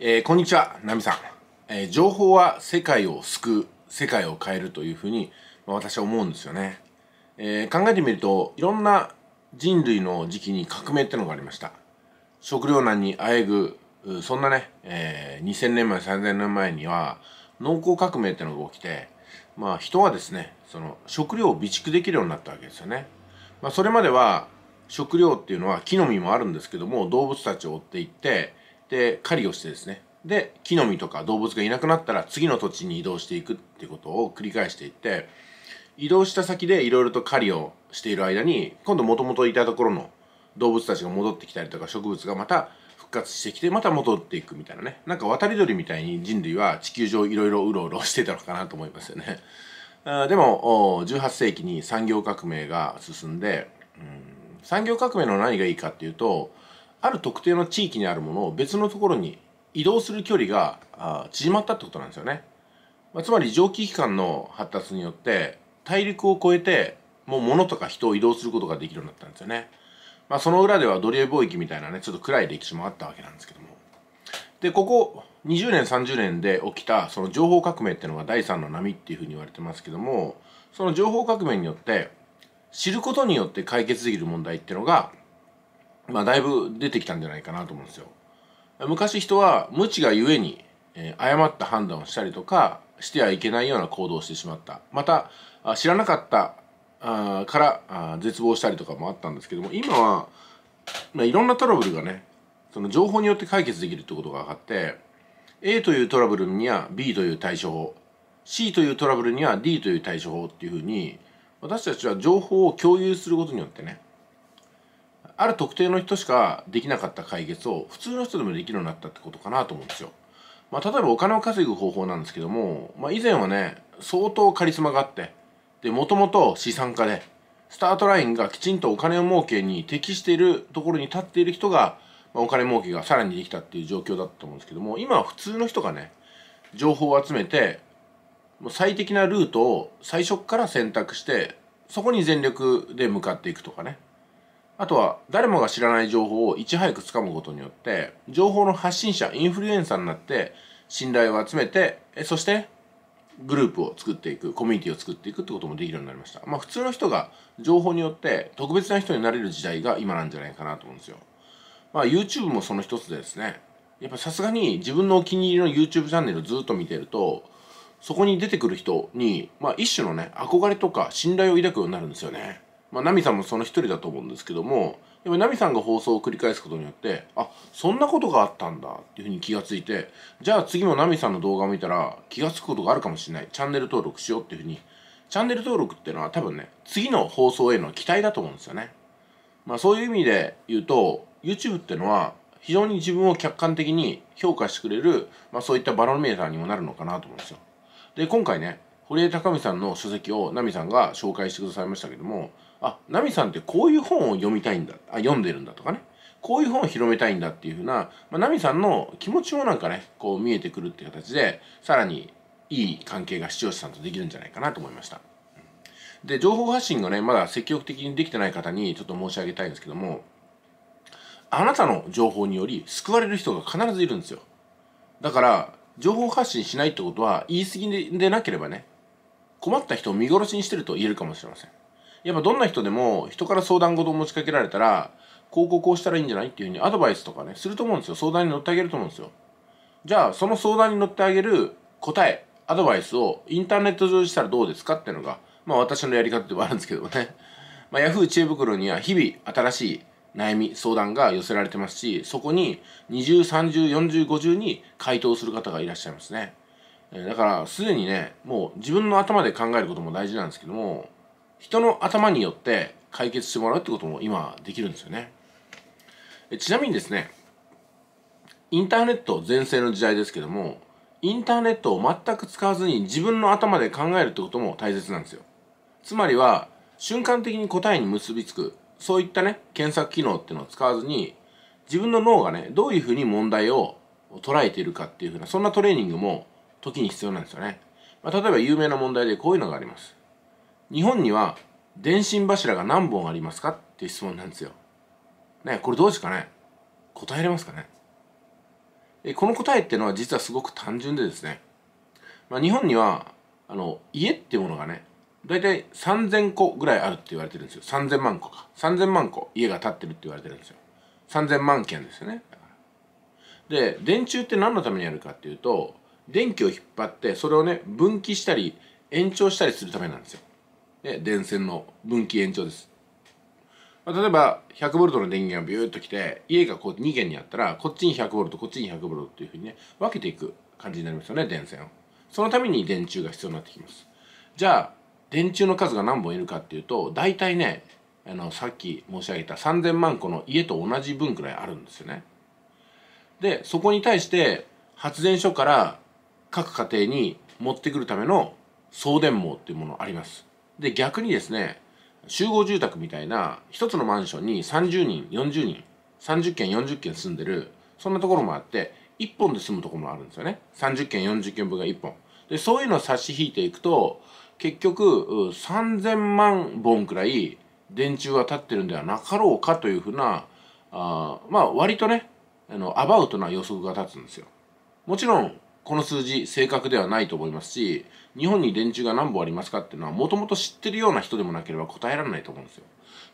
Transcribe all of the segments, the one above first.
えー、こんにちは、ナミさん、えー、情報は世界を救う、世界を変えるというふうに、まあ、私は思うんですよね、えー、考えてみると、いろんな人類の時期に革命ってのがありました。食糧難にあえぐ、そんなね、えー、2000年前、3000年前には、農耕革命ってのが起きて、まあ人はですね、その食料を備蓄できるようになったわけですよね。まあそれまでは食料っていうのは木の実もあるんですけども、動物たちを追っていって、で狩りをしてですねで木の実とか動物がいなくなったら次の土地に移動していくっていうことを繰り返していって移動した先でいろいろと狩りをしている間に今度もともといたところの動物たちが戻ってきたりとか植物がまた復活してきてまた戻っていくみたいなねなんか渡り鳥みたいに人類は地球上いろいろうろうろしてたのかなと思いますよね。でも18世紀に産業革命が進んで、うん、産業革命の何がいいかっていうとある特定の地域にあるものを別のところに移動する距離が縮まったってことなんですよね。まあ、つまり蒸気機関の発達によって大陸を越えてもう物とか人を移動することができるようになったんですよね。まあ、その裏では奴隷貿易みたいなねちょっと暗い歴史もあったわけなんですけども。でここ20年30年で起きたその情報革命っていうのが第三の波っていうふうに言われてますけどもその情報革命によって知ることによって解決できる問題っていうのがまあ、だいぶ出てきたんじゃないかなと思うんですよ。昔人は無知がゆえに、えー、誤った判断をしたりとかしてはいけないような行動をしてしまった。また知らなかったあからあ絶望したりとかもあったんですけども今は、まあ、いろんなトラブルがねその情報によって解決できるってことが分かって A というトラブルには B という対処法 C というトラブルには D という対処法っていうふうに私たちは情報を共有することによってねある特定の人しかできなかった解決を普通の人でもできるようになったってことかなと思うんですよ。まあ、例えばお金を稼ぐ方法なんですけども、まあ、以前はね相当カリスマがあってでもともと資産家でスタートラインがきちんとお金を儲けに適しているところに立っている人が、まあ、お金儲けがさらにできたっていう状況だったと思うんですけども今は普通の人がね情報を集めて最適なルートを最初から選択してそこに全力で向かっていくとかねあとは誰もが知らない情報をいち早く掴むことによって情報の発信者インフルエンサーになって信頼を集めてそしてグループを作っていくコミュニティを作っていくってこともできるようになりましたまあ普通の人が情報によって特別な人になれる時代が今なんじゃないかなと思うんですよまあ YouTube もその一つでですねやっぱさすがに自分のお気に入りの YouTube チャンネルをずっと見てるとそこに出てくる人に、まあ、一種のね憧れとか信頼を抱くようになるんですよねまあ、ナミさんもその一人だと思うんですけどもでもナミさんが放送を繰り返すことによってあそんなことがあったんだっていうふうに気がついてじゃあ次もナミさんの動画を見たら気がつくことがあるかもしれないチャンネル登録しようっていうふうにチャンネル登録っていうのは多分ね次の放送への期待だと思うんですよね。まあ、そういう意味で言うと YouTube ってのは非常に自分を客観的に評価してくれる、まあ、そういったバロメーターにもなるのかなと思うんですよ。で今回ね堀江貴美さんの書籍をナミさんが紹介してくださいましたけどもあナミさんってこういう本を読みたいんだあ読んでるんだとかねこういう本を広めたいんだっていうふうな、まあ、ナミさんの気持ちもなんかねこう見えてくるっていう形でさらにいい関係が視聴者さんとできるんじゃないかなと思いました。で情報発信がねまだ積極的にできてない方にちょっと申し上げたいんですけどもあなたの情報により救われる人が必ずいるんですよだから情報発信しないってことは言い過ぎでなければね困った人を見殺しにしてると言えるかもしれませんやっぱどんな人でも人から相談事を持ちかけられたらこうこうこうしたらいいんじゃないっていうふうにアドバイスとかねすると思うんですよ相談に乗ってあげると思うんですよじゃあその相談に乗ってあげる答えアドバイスをインターネット上にしたらどうですかっていうのがまあ私のやり方ではあるんですけどもね、まあ、Yahoo 知恵袋には日々新しい悩み相談が寄せられてますしそこに20304050に回答する方がいらっしゃいますねだからすでにねもう自分の頭で考えることも大事なんですけども人の頭によって解決してもらうってことも今できるんですよねちなみにですねインターネット全盛の時代ですけどもインターネットを全く使わずに自分の頭で考えるってことも大切なんですよつまりは瞬間的に答えに結びつくそういったね検索機能っていうのを使わずに自分の脳がねどういうふうに問題を捉えているかっていうふうなそんなトレーニングも時に必要なんですよね、まあ、例えば有名な問題でこういうのがあります日本には電信柱が何本ありますかっていう質問なんですよ。ねこれどうですかね答えれますかねえこの答えっていうのは実はすごく単純でですね、まあ、日本にはあの家っていうものがね大体3000個ぐらいあるって言われてるんですよ3000万個か3000万個家が建ってるって言われてるんですよ3000万件ですよねで電柱って何のためにあるかっていうと電気を引っ張ってそれをね分岐したり延長したりするためなんですよね、電線の分岐延長です。まあ、例えば 100V の電源がビューッと来て家がこう2軒にあったらこっちに 100V こっちに 100V っていうふうにね分けていく感じになりますよね電線を。そのために電柱が必要になってきます。じゃあ電柱の数が何本いるかっていうと大体ねあのさっき申し上げた3,000万個の家と同じ分くらいあるんですよね。でそこに対して発電所から各家庭に持ってくるための送電網っていうものあります。で逆にですね集合住宅みたいな一つのマンションに30人40人30軒40軒住んでるそんなところもあって1本で住むところもあるんですよね30軒40軒分が1本でそういうのを差し引いていくと結局3000万本くらい電柱が立ってるんではなかろうかというふうなあまあ割とねあのアバウトな予測が立つんですよもちろんこの数字正確ではないと思いますし日本に電柱が何本ありますかっていうのはもともと知ってるような人でもなければ答えられないと思うんですよ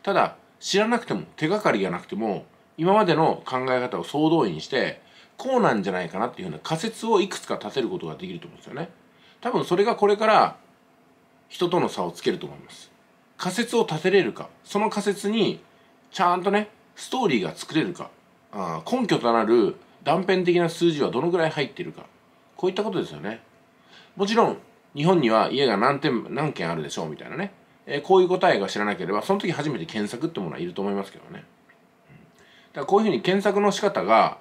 ただ知らなくても手がかりがなくても今までの考え方を総動員してこうなんじゃないかなっていうふうな仮説をいくつか立てることができると思うんですよね多分それがこれから人との差をつけると思います仮説を立てれるかその仮説にちゃんとねストーリーが作れるかあ根拠となる断片的な数字はどのぐらい入ってるかこういったことですよねもちろん日本には家が何点何軒あるでしょうみたいなね、えー、こういう答えが知らなければその時初めて検索ってものはいると思いますけどね、だからこういうふうに検索の仕方が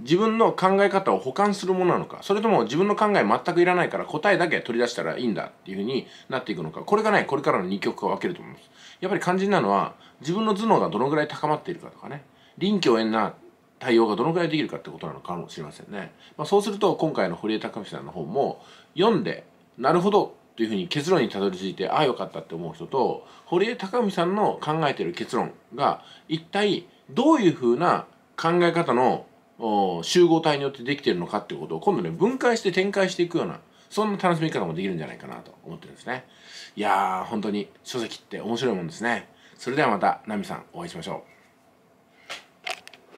自分の考え方を補完するものなのかそれとも自分の考え全くいらないから答えだけ取り出したらいいんだっていうふうになっていくのかこれがねこれからの2極化を分けると思いますやっぱり肝心なのは自分の頭脳がどのぐらい高まっているかとかね臨機応変な対応がどのくらいできるかってことなのかもしれませんね。まあ、そうすると今回の堀江貴文さんの本も読んでなるほどというふうに結論にたどり着いてああよかったって思う人と堀江貴文さんの考えてる結論が一体どういうふうな考え方の集合体によってできてるのかっていうことを今度ね分解して展開していくようなそんな楽しみ方もできるんじゃないかなと思ってるんですね。いやー本当に書籍って面白いもんですね。それではまたナミさんお会いしましょう。